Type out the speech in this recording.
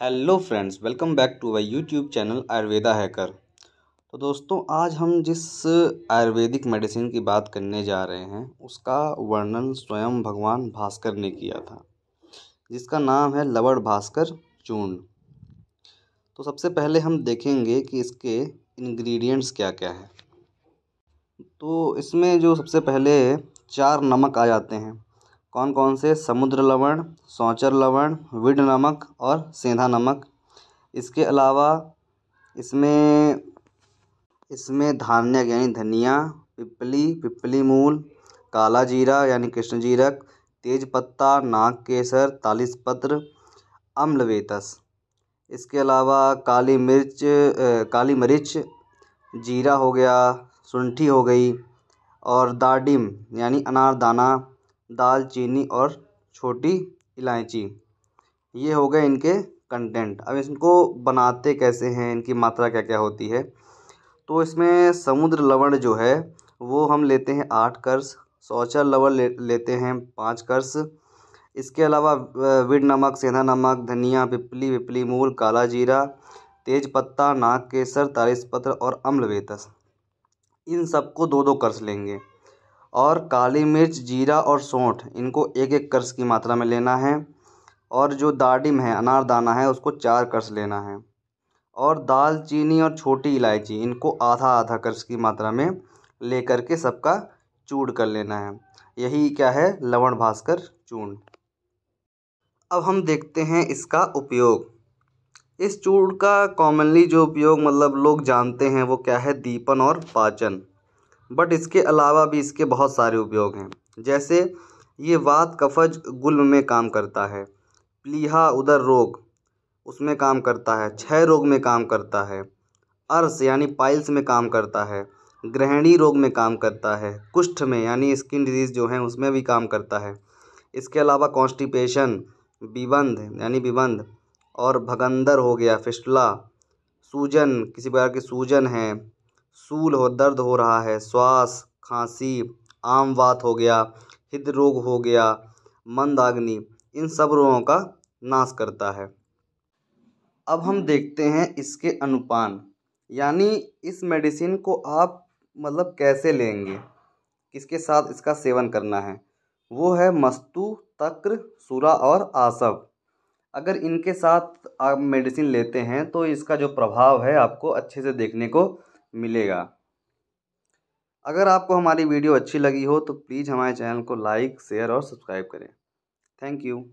hello friends welcome back to my YouTube channel Ayurveda hacker तो दोस्तों आज हम जिस आयुर्वेदिक मेडिसिन की बात करने जा रहे हैं उसका वर्णन स्वयं भगवान भास्कर ने किया था जिसका नाम है लवण भास्कर चूर्ण तो सबसे पहले हम देखेंगे कि इसके इंग्रेडिएंट्स क्या क्या है तो इसमें जो सबसे पहले चार नमक आ जाते हैं कौन कौन से समुद्र लवण सौचर लवण विड नमक और सेंधा नमक इसके अलावा इसमें इसमें धान्य यानी धनिया पिपली पिपली मूल काला जीरा यानी कृष्ण जीरक तेज पत्ता नाग केसर तालिस पत्र अम्लवेतस इसके अलावा काली मिर्च काली मिर्च जीरा हो गया सुंठी हो गई और दाडिम यानी अनारदाना दालचीनी और छोटी इलायची ये हो गए इनके कंटेंट अब इनको बनाते कैसे हैं इनकी मात्रा क्या क्या होती है तो इसमें समुद्र लवण जो है वो हम लेते हैं आठ कर्स शौचर लवण ले, लेते हैं पाँच कर्स इसके अलावा विड नमक सेंधा नमक धनिया पिपली पिपली मूल काला जीरा तेज पत्ता नाग केसर तारिस पत्र और अम्ल वेतस इन सबको दो दो कर्स लेंगे और काली मिर्च जीरा और सौंठ इनको एक एक कर्स की मात्रा में लेना है और जो दाडिम है अनारदाना है उसको चार कर्स लेना है और दालचीनी और छोटी इलायची इनको आधा आधा कर्स की मात्रा में ले कर के सबका चूड़ कर लेना है यही क्या है लवण भास्कर चूर्ण अब हम देखते हैं इसका उपयोग इस चूड़ का कॉमनली जो उपयोग मतलब लोग जानते हैं वो क्या है दीपन और पाचन बट इसके अलावा भी इसके बहुत सारे उपयोग हैं जैसे ये वात कफज गुल्म में काम करता है प्लीहा उदर रोग उसमें काम करता है क्षय रोग में काम करता है अर्स यानी पाइल्स में काम करता है ग्रहणी रोग में काम करता है कुष्ठ में यानी स्किन डिजीज़ जो है उसमें भी काम करता है इसके अलावा कॉन्स्टिपेशन बिबंध यानी बिबंध और भगंदर हो गया फिस्टला सूजन किसी प्रकार की सूजन है सूल हो दर्द हो रहा है श्वास खांसी आमवात हो गया हृदय रोग हो गया मंदाग्नि इन सब रोगों का नाश करता है अब हम देखते हैं इसके अनुपान यानी इस मेडिसिन को आप मतलब कैसे लेंगे किसके साथ इसका सेवन करना है वो है मस्तु तक्र सूरा और आसव अगर इनके साथ आप मेडिसिन लेते हैं तो इसका जो प्रभाव है आपको अच्छे से देखने को मिलेगा अगर आपको हमारी वीडियो अच्छी लगी हो तो प्लीज़ हमारे चैनल को लाइक शेयर और सब्सक्राइब करें थैंक यू